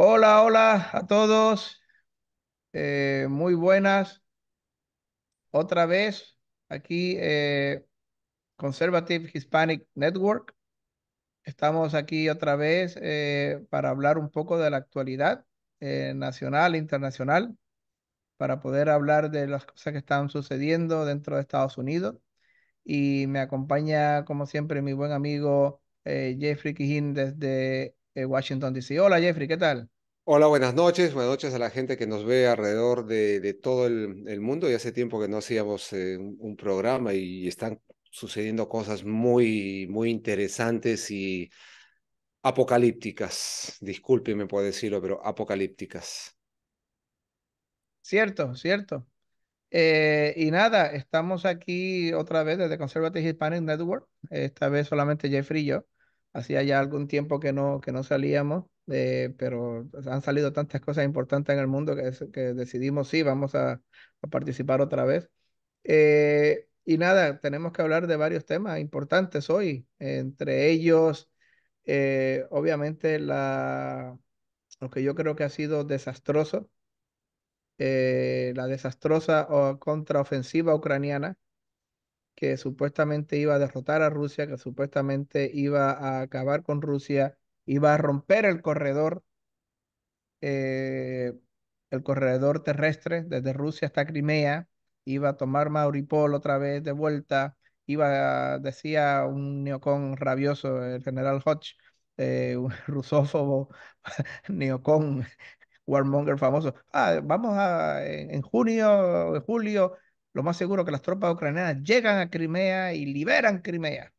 Hola, hola a todos. Eh, muy buenas. Otra vez aquí eh, Conservative Hispanic Network. Estamos aquí otra vez eh, para hablar un poco de la actualidad nacional e internacional, para poder hablar de las cosas que están sucediendo dentro de Estados Unidos. Y me acompaña, como siempre, mi buen amigo Jeffrey Kijin desde eh, Washington DC. Hola Jeffrey, ¿qué tal? Hola, buenas noches, buenas noches a la gente que nos ve alrededor de, todo el, mundo. Y hace tiempo que no hacíamos eh, un, programa y están sucediendo cosas muy, muy interesantes y apocalípticas. Disculpenme por decirlo, pero apocalípticas. Cierto, cierto. Eh, y nada, estamos aquí otra vez desde Conservative Hispanic Network, esta vez solamente Jeffrey y yo hacía ya algún tiempo que no, que no salíamos, eh, pero han salido tantas cosas importantes en el mundo que, que decidimos, sí, vamos a, participar otra vez. Eh, y nada, tenemos que hablar de varios temas importantes hoy, entre ellos, eh, obviamente, la, lo que yo creo que ha sido desastroso, la desastrosa contraofensiva ucraniana que supuestamente iba a derrotar a Rusia, que supuestamente iba a acabar con Rusia, iba a romper el corredor, eh, el corredor terrestre desde Rusia hasta Crimea, iba a tomar Mauripol otra vez de vuelta, iba, decía un neocón rabioso, el general Hodge, eh, un rusófobo, neocón, warmonger famoso, ah, vamos a, en junio, o julio, lo más seguro que las tropas ucranianas llegan a Crimea y liberan Crimea.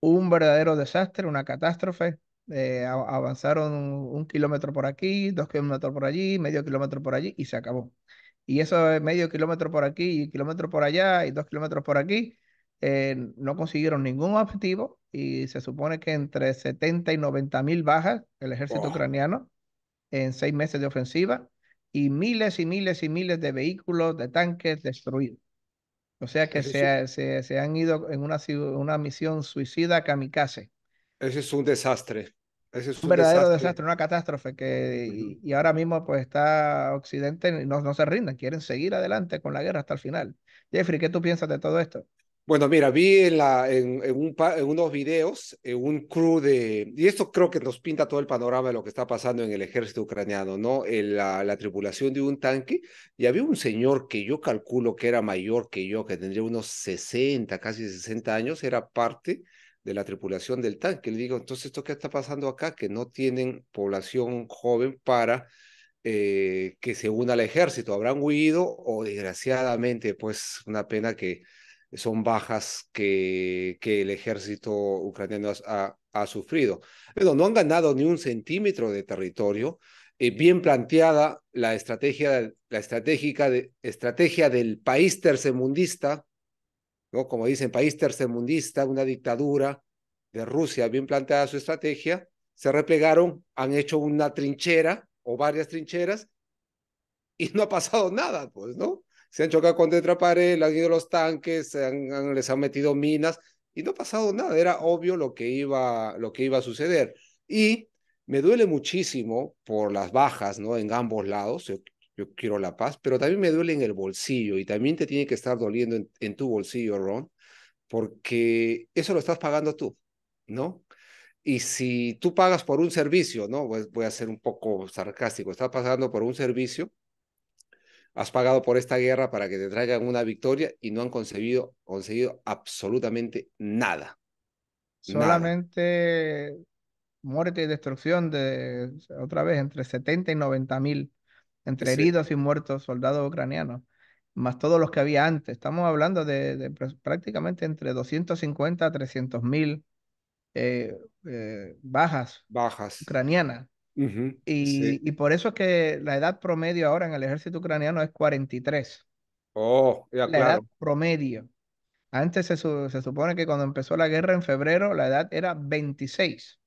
Un verdadero desastre, una catástrofe. Eh, avanzaron un, kilómetro por aquí, dos kilómetros por allí, medio kilómetro por allí y se acabó. Y eso medio kilómetro por aquí y kilómetro por allá y dos kilómetros por aquí. Eh, no consiguieron ningún objetivo y se supone que entre 70 y 90 mil bajas el ejército ucraniano en seis meses de ofensiva y miles y miles y miles de vehículos, de tanques destruidos. O sea que se, han ido en una, una misión suicida kamikaze. Ese es un desastre. Ese es un, verdadero desastre. una catástrofe que y, ahora mismo pues está Occidente, no, no se rinden, quieren seguir adelante con la guerra hasta el final. Jeffrey, ¿qué tú piensas de todo esto? Bueno, mira, vi en, la, unos videos eh, un crew de, y esto creo que nos pinta todo el panorama de lo que está pasando en el ejército ucraniano, ¿no? En la, tripulación de un tanque, y había un señor que yo calculo que era mayor que yo, que tendría unos 60, casi 60 años, era parte de la tripulación del tanque. Le digo, entonces, ¿esto qué está pasando acá? Que no tienen población joven para eh, que se una al ejército. Habrán huido o desgraciadamente, pues, una pena que son bajas que, que el ejército ucraniano ha, ha sufrido. Pero no han ganado ni un centímetro de territorio. Eh, bien planteada la estrategia, la estratégica de, estrategia del país tercermundista, ¿no? como dicen, país tercermundista, una dictadura de Rusia, bien planteada su estrategia, se replegaron, han hecho una trinchera o varias trincheras y no ha pasado nada, pues, ¿no? se han chocado contra otra pared, han ido los tanques, les han metido minas y no ha pasado nada, era obvio lo que iba, lo que iba a suceder. Y me duele muchísimo por las bajas, ¿no? En ambos lados, yo, quiero la paz, pero también me duele en el bolsillo y también te tiene que estar doliendo en, tu bolsillo, Ron, porque eso lo estás pagando tú, ¿no? Y si tú pagas por un servicio, ¿no? voy a ser un poco sarcástico, estás pagando por un servicio has pagado por esta guerra para que te traigan una victoria y no han conseguido, conseguido absolutamente nada. Solamente muerte y destrucción de, otra vez, entre 70 y 90 mil, entre heridos y muertos soldados ucranianos, más todos los que había antes. Estamos hablando de, prácticamente entre 250 a 300 mil eh, eh, bajas, bajas ucranianas y, por eso es que la edad promedio ahora en el ejército ucraniano es 43. Oh, ya, la edad promedio. Antes se, supone que cuando empezó la guerra en febrero, la edad era 26.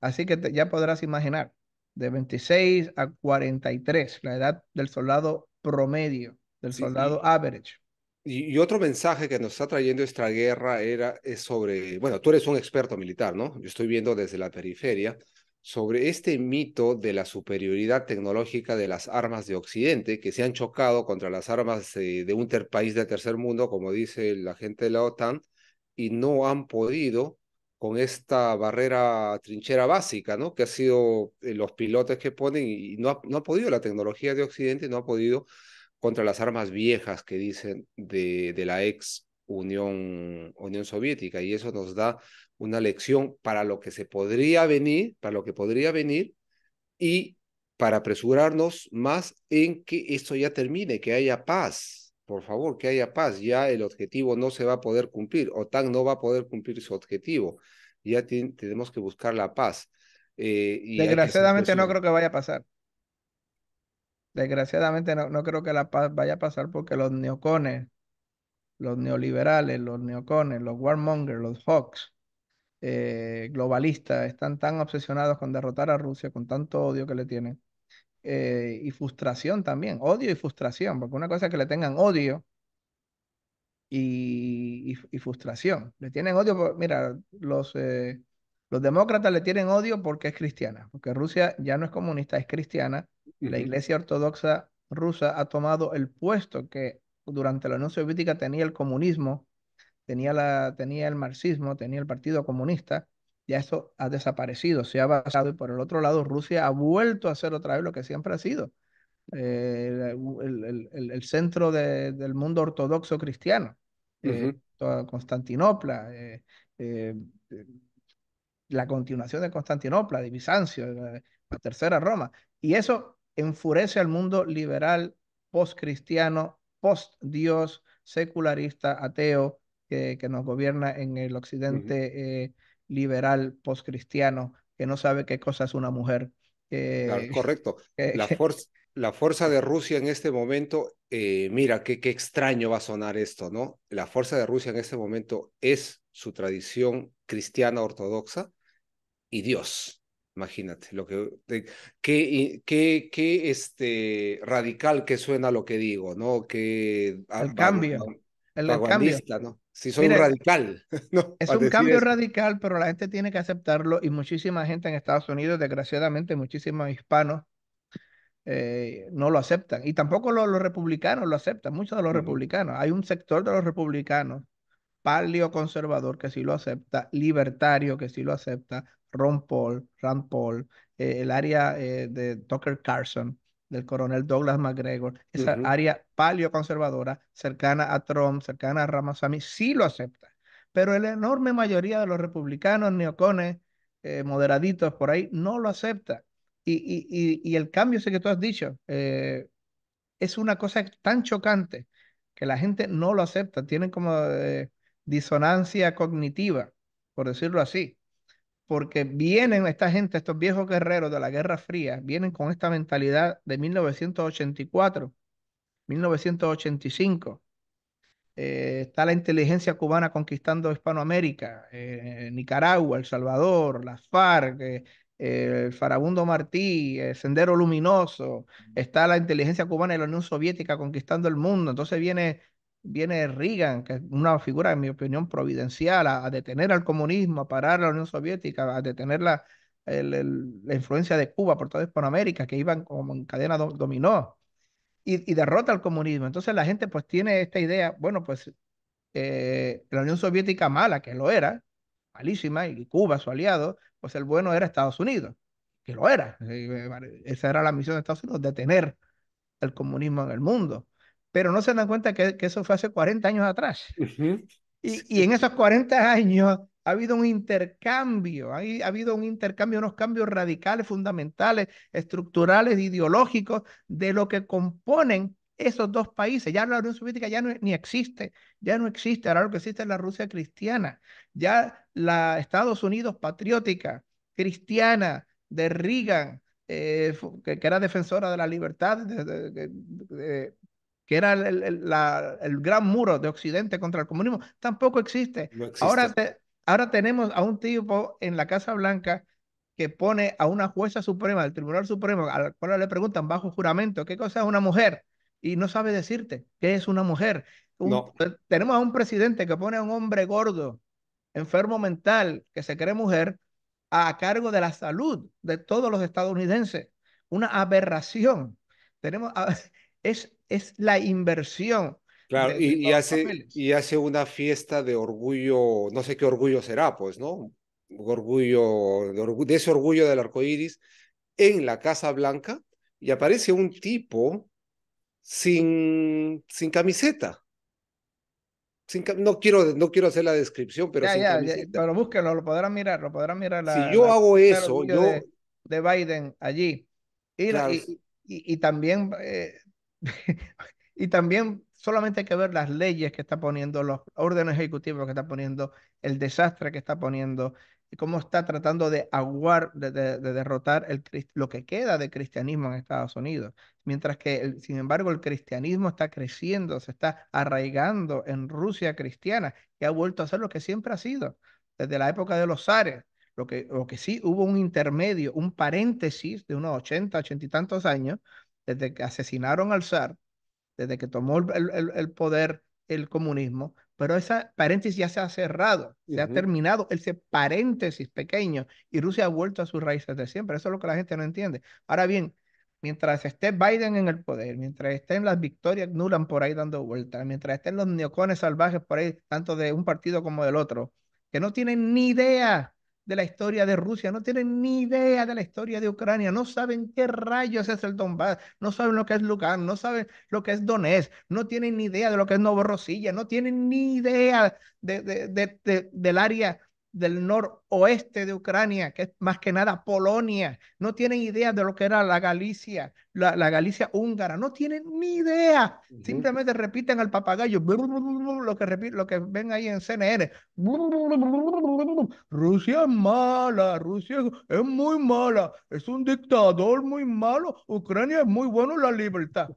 Así que ya podrás imaginar, de 26 a 43, la edad del soldado promedio, del soldado average. Y, otro mensaje que nos está trayendo esta guerra era, es sobre, bueno, tú eres un experto militar, ¿no? Yo estoy viendo desde la periferia sobre este mito de la superioridad tecnológica de las armas de Occidente, que se han chocado contra las armas eh, de un país del tercer mundo, como dice la gente de la OTAN, y no han podido con esta barrera trinchera básica, ¿no? Que ha sido eh, los pilotes que ponen y no ha, podido la tecnología de Occidente, no ha podido contra las armas viejas que dicen de, de la ex Unión, Unión Soviética y eso nos da una lección para lo que se podría venir, para lo que podría venir y para apresurarnos más en que esto ya termine, que haya paz, por favor, que haya paz, ya el objetivo no se va a poder cumplir, OTAN no va a poder cumplir su objetivo, ya tenemos que buscar la paz. Eh, Desgraciadamente no creo que vaya a pasar. Desgraciadamente no, no creo que la paz vaya a pasar porque los neocones los neoliberales, los neocones, los warmongers, los hawks, eh, globalistas, están tan obsesionados con derrotar a Rusia, con tanto odio que le tienen. Eh, y frustración también, odio y frustración, porque una cosa es que le tengan odio y, frustración. Le tienen odio, por, mira, los, eh, los demócratas le tienen odio porque es cristiana, porque Rusia ya no es comunista, es cristiana. Y La iglesia ortodoxa rusa ha tomado el puesto que durante la Unión Soviética tenía el comunismo, tenía, la, tenía el marxismo, tenía el Partido Comunista, ya eso ha desaparecido, se ha basado y por el otro lado Rusia ha vuelto a ser otra vez lo que siempre ha sido, eh, el, el, el, centro de, del mundo ortodoxo cristiano, eh, Constantinopla, eh, la continuación de Constantinopla, de Bizancio, la, tercera Roma, y eso enfurece al mundo liberal cristiano post-Dios, secularista, ateo, que, nos gobierna en el occidente eh, liberal, postcristiano, que no sabe qué cosa es una mujer. correcto. la, la, fuerza de Rusia en este momento, eh, mira, qué, qué extraño va a sonar esto, ¿no? La fuerza de Rusia en este momento es su tradición cristiana ortodoxa y Dios. Imagínate lo que, qué, qué, este, radical que suena lo que digo, ¿no? Que, el cambio. El, cambio. Si soy un radical. Es un cambio radical, pero la gente tiene que aceptarlo y muchísima gente en Estados Unidos, desgraciadamente, muchísimos hispanos eh, no lo aceptan. Y tampoco los, republicanos lo aceptan, muchos de los republicanos. Hay un sector de los republicanos paleoconservador que sí lo acepta, libertario que sí lo acepta, Ron Paul, Rand Paul, eh, el área eh, de Tucker Carson, del coronel Douglas McGregor, esa área paleoconservadora cercana a Trump, cercana a Ramaswamy, sí lo acepta. Pero la enorme mayoría de los republicanos neocones, eh, moderaditos por ahí, no lo acepta. Y, y el cambio ese que tú has dicho es una cosa tan chocante que la gente no lo acepta. Tienen como disonancia cognitiva, por decirlo así, porque vienen esta gente, estos viejos guerreros de la Guerra Fría, vienen con esta mentalidad de 1984, 1985. Eh, está la inteligencia cubana conquistando Hispanoamérica, eh, Nicaragua, El Salvador, las FARC, eh, el Farabundo Martí, el Sendero Luminoso, está la inteligencia cubana y la Unión Soviética conquistando el mundo. Entonces viene viene Reagan, que es una figura, en mi opinión, providencial, a, detener al comunismo, a parar la Unión Soviética, a detener la, influencia de Cuba por toda Hispanoamérica, que iban como en cadena dominó, y, derrota al comunismo. Entonces la gente pues tiene esta idea, bueno, pues eh, la Unión Soviética mala, que lo era, malísima, y Cuba, su aliado, pues el bueno era Estados Unidos, que lo era. Eh, eh, esa era la misión de Estados Unidos, detener el comunismo en el mundo pero no se dan cuenta que, eso fue hace 40 años atrás. y, y, en esos 40 años ha habido un intercambio, ha, habido un intercambio, unos cambios radicales, fundamentales, estructurales, ideológicos, de lo que componen esos dos países. Ya la Unión Soviética ya no, ni existe, ya no existe. Ahora lo que existe es la Rusia cristiana, ya la Estados Unidos patriótica, cristiana, de Reagan, eh, que, era defensora de la libertad, de, que era el, la, el, gran muro de Occidente contra el comunismo, tampoco existe. Ahora, ahora tenemos a un tipo en la Casa Blanca que pone a una jueza suprema al Tribunal Supremo, a la cual le preguntan bajo juramento, ¿qué cosa es una mujer? Y no sabe decirte qué es una mujer. Eh, tenemos a un presidente que pone a un hombre gordo, enfermo mental, que se cree mujer, a cargo de la salud de todos los estadounidenses. Una aberración. Tenemos a, es, la inversión. Claro, y, hace, y hace una fiesta de orgullo, no sé qué orgullo será, pues, ¿no? Orgullo, de, ese orgullo del arco iris en la Casa Blanca y aparece un tipo sin, sin camiseta. Sin, no, quiero, no quiero hacer la descripción, pero. Ya, ya, pero búsquenlo, lo podrán mirar, lo podrán mirar. si yo hago eso, yo. De, Biden allí. Y, también eh, y también solamente hay que ver las leyes que está poniendo, los órdenes ejecutivos que está poniendo, el desastre que está poniendo, y cómo está tratando de aguar, de, derrotar el, lo que queda de cristianismo en Estados Unidos. Mientras que, sin embargo, el cristianismo está creciendo, se está arraigando en Rusia cristiana y ha vuelto a ser lo que siempre ha sido, desde la época de los zares. Lo que, lo que sí hubo un intermedio, un paréntesis de unos 80, 80 y tantos años, desde que asesinaron al zar, desde que tomó el, poder el comunismo, pero esa paréntesis ya se ha cerrado, se ha terminado ese paréntesis pequeño y Rusia ha vuelto a sus raíces de siempre. Eso es lo que la gente no entiende. Ahora bien, mientras esté Biden en el poder, mientras estén las victorias Nulan por ahí dando vueltas, mientras estén los neocones salvajes por ahí, tanto de un partido como del otro, que no tienen ni idea de la historia de Rusia, no tienen ni idea de la historia de Ucrania, no saben qué rayos es el Donbass, no saben lo que es Lugansk, no saben lo que es Donetsk, no tienen ni idea de lo que es Novorossiya, no tienen ni idea de, de, de, del área del noroeste de Ucrania, que es más que nada Polonia, no tienen idea de lo que era la Galicia, la, Galicia húngara, no tienen ni idea, simplemente repiten al papagayo lo que, lo que ven ahí en CNN, Rusia es mala, Rusia es muy mala, es un dictador muy malo, Ucrania es muy bueno la libertad.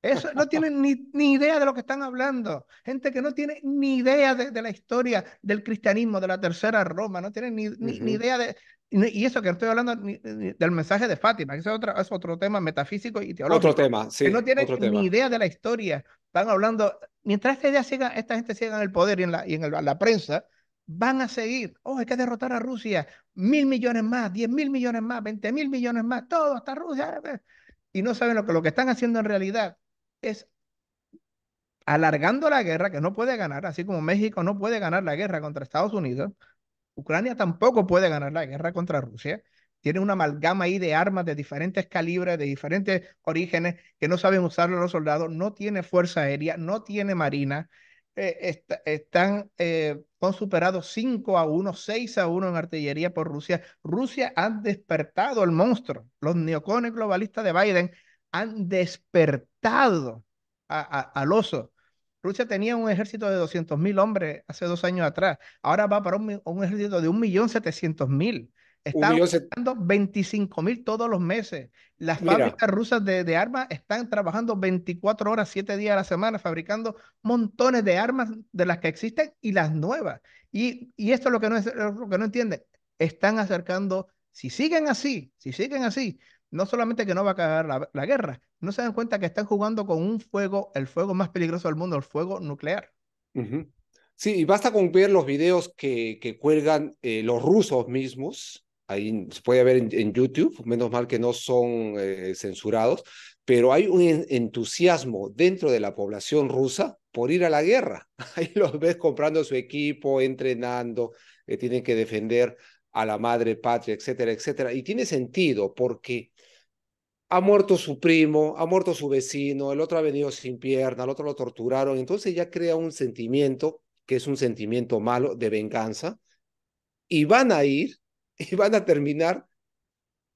Eso no tienen ni, ni, idea de lo que están hablando. Gente que no tiene ni idea de, de la historia del cristianismo, de la tercera Roma, no tienen ni, ni, idea de... Y eso que estoy hablando del mensaje de Fátima, que es otro, es otro tema metafísico y teológico. Otro tema, sí. Que no tienen ni idea de la historia. Van hablando... Mientras esta, siga, esta gente siga en el poder y en la, y en la prensa, van a seguir. Oh, hay que derrotar a Rusia. Mil millones más, diez mil millones más, veinte mil millones más, todo hasta Rusia. Y no saben lo que, lo que están haciendo en realidad es alargando la guerra que no puede ganar, así como México no puede ganar la guerra contra Estados Unidos, Ucrania tampoco puede ganar la guerra contra Rusia. Tiene una amalgama ahí de armas de diferentes calibres, de diferentes orígenes, que no saben usarlo los soldados, no tiene fuerza aérea, no tiene marina, eh, están eh, superados 5 a 1, 6 a 1 en artillería por Rusia. Rusia ha despertado el monstruo. Los neocones globalistas de Biden han despertado estado al oso. Rusia tenía un ejército de 200.000 mil hombres hace dos años atrás. Ahora va para un, un ejército de 1.700.000. Están aumentando 25 mil todos los meses. Las fábricas rusas de, armas están trabajando 24 horas, 7 días a la semana, fabricando montones de armas de las que existen y las nuevas. Y, esto es lo que, no es, lo que no entiende Están acercando, si siguen así, si siguen así, no solamente que no va a acabar la, guerra, no se dan cuenta que están jugando con un fuego, el fuego más peligroso del mundo, el fuego nuclear. Sí, y basta con ver los videos que, cuelgan eh, los rusos mismos, ahí se puede ver en, YouTube, menos mal que no son eh, censurados, pero hay un entusiasmo dentro de la población rusa por ir a la guerra. Ahí los ves comprando su equipo, entrenando, que eh, tienen que defender a la madre patria, etcétera, etcétera. Y tiene sentido porque ha muerto su primo, ha muerto su vecino, el otro ha venido sin pierna, el otro lo torturaron, entonces ya crea un sentimiento que es un sentimiento malo de venganza y van a ir y van a terminar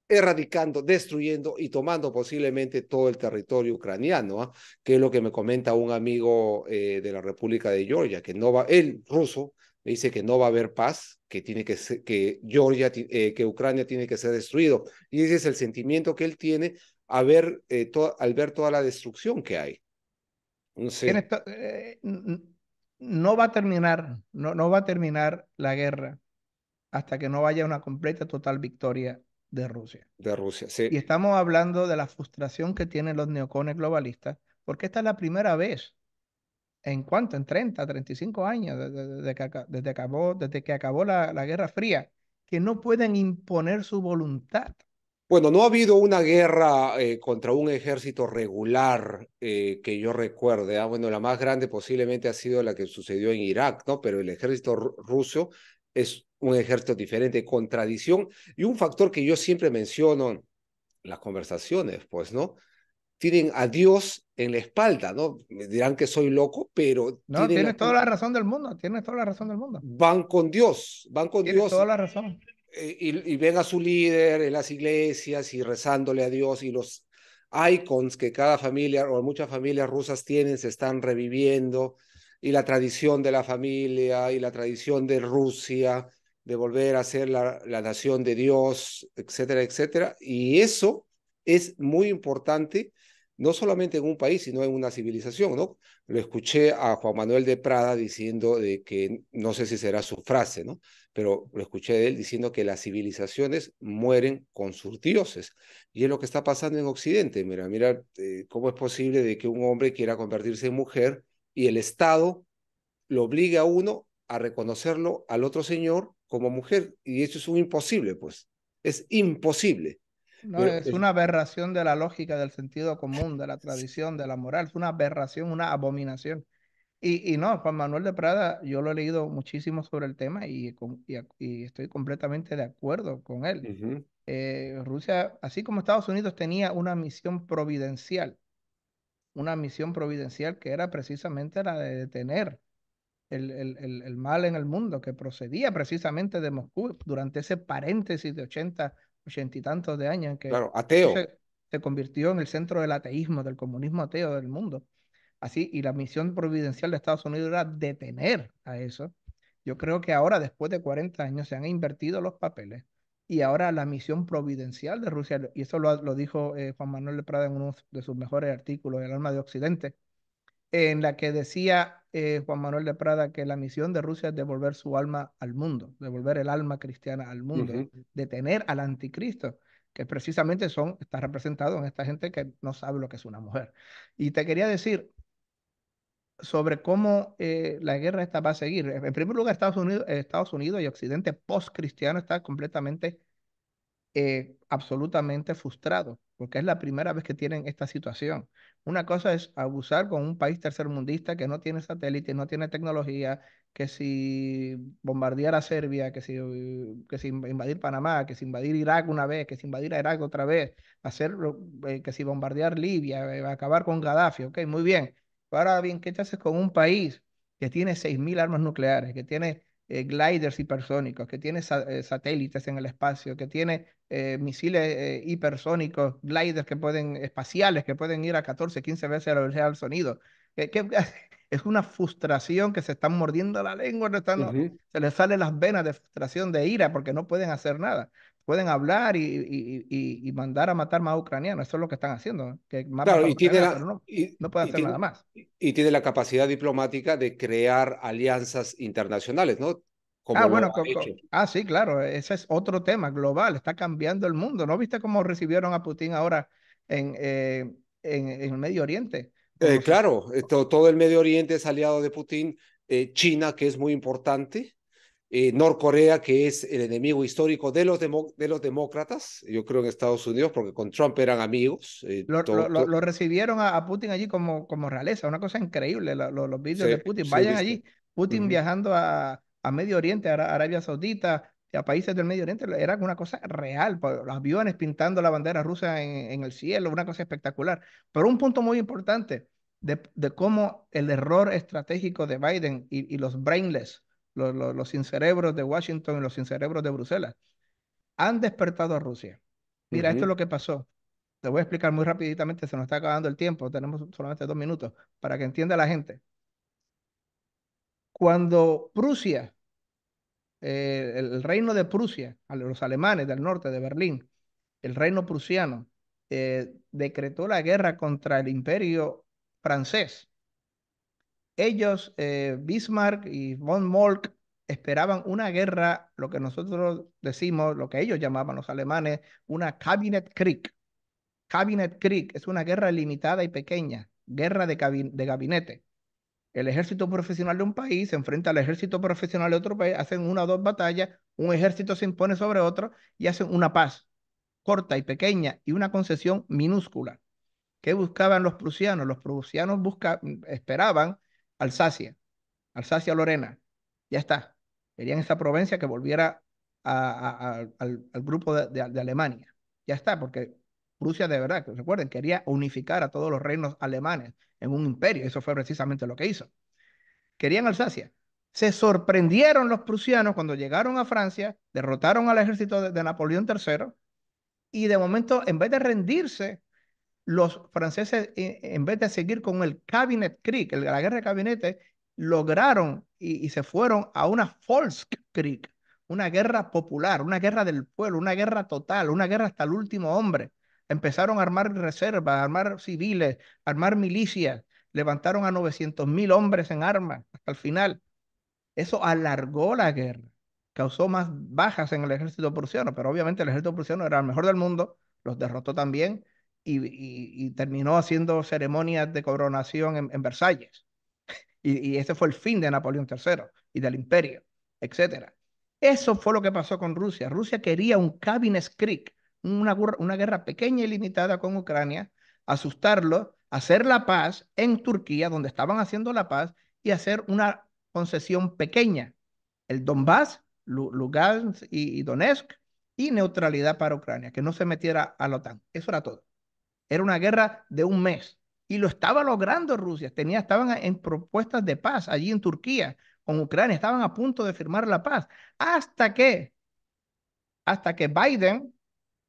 erradicando, destruyendo y tomando posiblemente todo el territorio ucraniano, ¿ah? que es lo que me comenta un amigo eh, de la República de Georgia, que no va, él ruso, dice que no va a haber paz, que tiene que que Georgia, eh, que Ucrania tiene que ser destruido. Y ese es el sentimiento que él tiene a ver, eh, al ver toda la destrucción que hay. Eh, no, va a terminar, no, no va a terminar la guerra hasta que no haya una completa, total victoria de Rusia. De Rusia, sí. Y estamos hablando de la frustración que tienen los neocones globalistas, porque esta es la primera vez en cuánto, en 30, 35 años, desde, que, desde acabó, que acabó la, Guerra Fría, que no pueden imponer su voluntad. Bueno, no ha habido una guerra eh, contra un ejército regular eh, que yo recuerde. Ah, bueno, la más grande posiblemente ha sido la que sucedió en Irak, ¿no? Pero el ejército ruso es un ejército diferente, contradicción Y un factor que yo siempre menciono, en las conversaciones, pues, ¿no? tienen a Dios en la espalda, ¿no? Me dirán que soy loco, pero... No, tienes toda la razón del mundo, tienes toda la razón del mundo. Van con Dios, van con Dios. Tienes toda la razón. Y, ven a su líder en las iglesias y rezándole a Dios y los icons que cada familia o muchas familias rusas tienen se están reviviendo y la tradición de la familia y la tradición de Rusia de volver a ser la, la nación de Dios, etcétera, etcétera. Y eso es muy importante no solamente en un país, sino en una civilización, ¿no? Lo escuché a Juan Manuel de Prada diciendo de que, no sé si será su frase, ¿no? Pero lo escuché de él diciendo que las civilizaciones mueren con sus dioses. Y es lo que está pasando en Occidente. Mira, mira eh, cómo es posible de que un hombre quiera convertirse en mujer y el Estado lo obliga a uno a reconocerlo al otro señor como mujer. Y eso es un imposible, pues. Es imposible es una aberración de la lógica, del sentido común, de la tradición, de la moral. Es una aberración, una abominación. Y, no, Juan Manuel de Prada, yo lo he leído muchísimo sobre el tema y, estoy completamente de acuerdo con él. Eh, Rusia, así como Estados Unidos tenía una misión providencial, una misión providencial que era precisamente la de detener el, el mal en el mundo, que procedía precisamente de Moscú durante ese paréntesis de 80 ochenta y tantos de años, que claro, ateo. Se, convirtió en el centro del ateísmo, del comunismo ateo del mundo. Así, y la misión providencial de Estados Unidos era detener a eso. Yo creo que ahora, después de 40 años, se han invertido los papeles y ahora la misión providencial de Rusia, y eso lo, dijo eh, Juan Manuel de Prada en uno de sus mejores artículos, El alma de Occidente, en la que decía, eh, Juan Manuel de Prada que la misión de Rusia es devolver su alma al mundo, devolver el alma cristiana al mundo, detener al anticristo que precisamente son, está representado en esta gente que no sabe lo que es una mujer. Y te quería decir sobre cómo eh, la guerra esta va a seguir. En primer lugar, Estados Unidos, eh, Estados Unidos y Occidente post-cristiano está completamente, absolutamente frustrado, porque es la primera vez que tienen esta situación. Una cosa es abusar con un país tercermundista que no tiene satélites, no tiene tecnología, que si bombardear a Serbia, que si, uh, que si invadir Panamá, que si invadir Irak una vez, que si invadir a Irak otra vez, hacer, eh, que si bombardear Libia, eh, acabar con Gaddafi, ok, muy bien. Ahora bien, ¿qué te haces con un país que tiene 6.000 armas nucleares, que tiene eh, gliders hipersónicos, que tiene satélites en el espacio, que tiene eh, misiles eh, hipersónicos, gliders que pueden, espaciales, que pueden ir a 14, 15 veces a la velocidad del sonido. es una frustración que se están mordiendo la lengua, se les salen las venas de frustración, de ira, porque no pueden hacer nada. Pueden hablar y, mandar a matar más ucranianos, eso es lo que están haciendo. Que y no, pueden hacer nada más. Y tiene la capacidad diplomática de crear alianzas internacionales, ¿no? ah, bueno, ah, sí, claro, ese es otro tema global, está cambiando el mundo. ¿No viste cómo recibieron a Putin ahora en, eh, en, el Medio Oriente? Eh, claro, todo, el Medio Oriente es aliado de Putin, eh, China, que es muy importante, Norcorea, que es el enemigo histórico de los, de los demócratas, yo creo en Estados Unidos, porque con Trump eran amigos. Lo, recibieron a, Putin allí como, como realeza, una cosa increíble, los vídeos de Putin, vayan allí, Putin viajando a a Medio Oriente, a Arabia Saudita, a países del Medio Oriente, era una cosa real, los aviones pintando la bandera rusa en, el cielo, una cosa espectacular. Pero un punto muy importante de, cómo el error estratégico de Biden y, los brainless, los, sin cerebros de Washington y los sin cerebros de Bruselas, han despertado a Rusia. Mira, esto es lo que pasó. Te voy a explicar muy rápidamente, se nos está acabando el tiempo, tenemos solamente dos minutos, para que entienda la gente cuando Prusia, eh, el reino de Prusia, los alemanes del norte de Berlín, el reino prusiano, eh, decretó la guerra contra el imperio francés. Ellos, eh, Bismarck y von Molk, esperaban una guerra, lo que nosotros decimos, lo que ellos llamaban los alemanes, una Cabinet Krieg. Cabinet es una guerra limitada y pequeña, guerra de gabinete el ejército profesional de un país se enfrenta al ejército profesional de otro país, hacen una o dos batallas, un ejército se impone sobre otro y hacen una paz corta y pequeña y una concesión minúscula. ¿Qué buscaban los prusianos? Los prusianos busca, esperaban Alsacia, Alsacia-Lorena. Ya está. Querían esa provincia que volviera al, grupo de, Alemania. Ya está, porque Prusia de verdad, recuerden, quería unificar a todos los reinos alemanes en un imperio. Eso fue precisamente lo que hizo. Querían Alsacia. Se sorprendieron los prusianos cuando llegaron a Francia, derrotaron al ejército de, Napoleón III y de momento, en vez de rendirse, los franceses, eh, en vez de seguir con el Cabinet Creek, la guerra de cabinetes, lograron y, se fueron a una false Creek, una guerra popular, una guerra del pueblo, una guerra total, una guerra hasta el último hombre. Empezaron a armar reservas, a armar civiles, a armar milicias. Levantaron a 900.000 hombres en armas hasta el final. Eso alargó la guerra, causó más bajas en el ejército prusiano, pero obviamente el ejército prusiano era el mejor del mundo, los derrotó también y, terminó haciendo ceremonias de coronación en, Versalles. Y, y ese fue el fin de Napoleón III y del imperio, etcétera. Eso fue lo que pasó con Rusia. Rusia quería un cabinet Creek, una, guerra pequeña y limitada con Ucrania, asustarlo, hacer la paz en Turquía, donde estaban haciendo la paz, y hacer una concesión pequeña, el Donbass, Lugansk y, Donetsk, y neutralidad para Ucrania, que no se metiera a la OTAN. Eso era todo. Era una guerra de un mes. Y lo estaba logrando Rusia. Tenía, estaban en propuestas de paz allí en Turquía con Ucrania. Estaban a punto de firmar la paz. Hasta que, hasta que Biden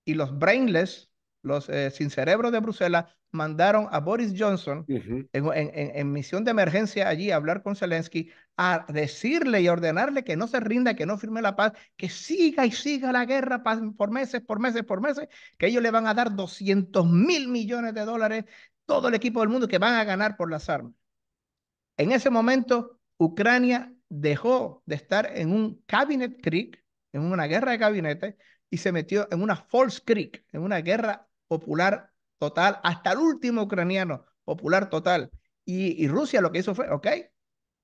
y los brainless, los eh, sin cerebro de Bruselas, mandaron a Boris Johnson en, misión de emergencia allí a hablar con Zelensky, a decirle y ordenarle que no se rinda, que no firme la paz, que siga y siga la guerra por meses, por meses, por meses, que ellos le van a dar 200 mil millones de dólares, todo el equipo del mundo que van a ganar por las armas. En ese momento, Ucrania dejó de estar en un cabinet creek, en una guerra de gabinetes, y se metió en una false creek, en una guerra popular total, hasta el último ucraniano, popular total. Y, Rusia lo que hizo fue, ok,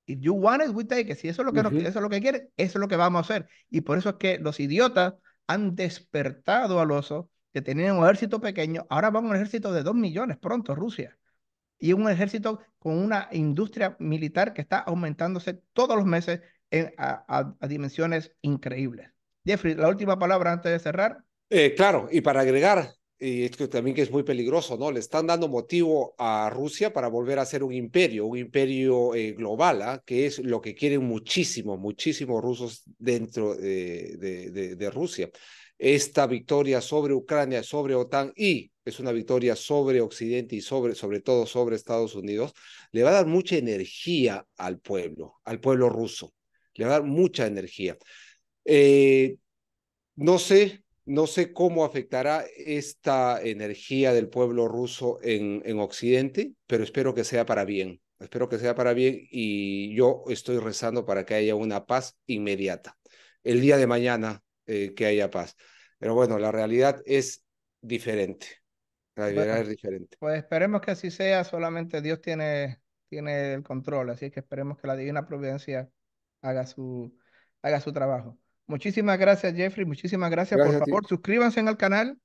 if you want it, we take it. Si eso es lo que, eso es lo que quiere eso es lo que vamos a hacer. Y por eso es que los idiotas han despertado al oso, que tenían un ejército pequeño, ahora va a un ejército de dos millones pronto, Rusia. Y un ejército con una industria militar que está aumentándose todos los meses a dimensiones increíbles. Jeffrey, la última palabra antes de cerrar. Eh, claro, y para agregar, y esto también que es muy peligroso, ¿no? Le están dando motivo a Rusia para volver a ser un imperio, un imperio eh, global, ¿ah? que es lo que quieren muchísimo, muchísimos rusos dentro eh, de, de, de, Rusia. Esta victoria sobre Ucrania, sobre OTAN y es una victoria sobre Occidente y sobre, sobre todo sobre Estados Unidos, le va a dar mucha energía al pueblo, al pueblo ruso, le va a dar mucha energía. Eh, no sé, no sé cómo afectará esta energía del pueblo ruso en, Occidente, pero espero que sea para bien. Espero que sea para bien y yo estoy rezando para que haya una paz inmediata. El día de mañana eh, que haya paz. Pero bueno, la realidad es diferente. La realidad es diferente. Pues esperemos que así sea, solamente Dios tiene, tiene el control, así que esperemos que la divina providencia haga su, haga su trabajo. Muchísimas gracias, Jeffrey. Muchísimas gracias. Por favor, suscríbanse al canal,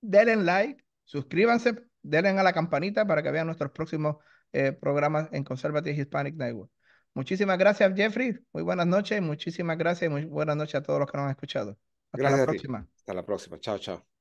denle like, suscríbanse, denle a la campanita para que vean nuestros próximos eh, programas en Conservative Hispanic Network. Muchísimas gracias, Jeffrey. Muy buenas noches. Muchísimas gracias y muy buenas noches a todos los que nos han escuchado. Hasta la próxima. Hasta la próxima. Chao, chao.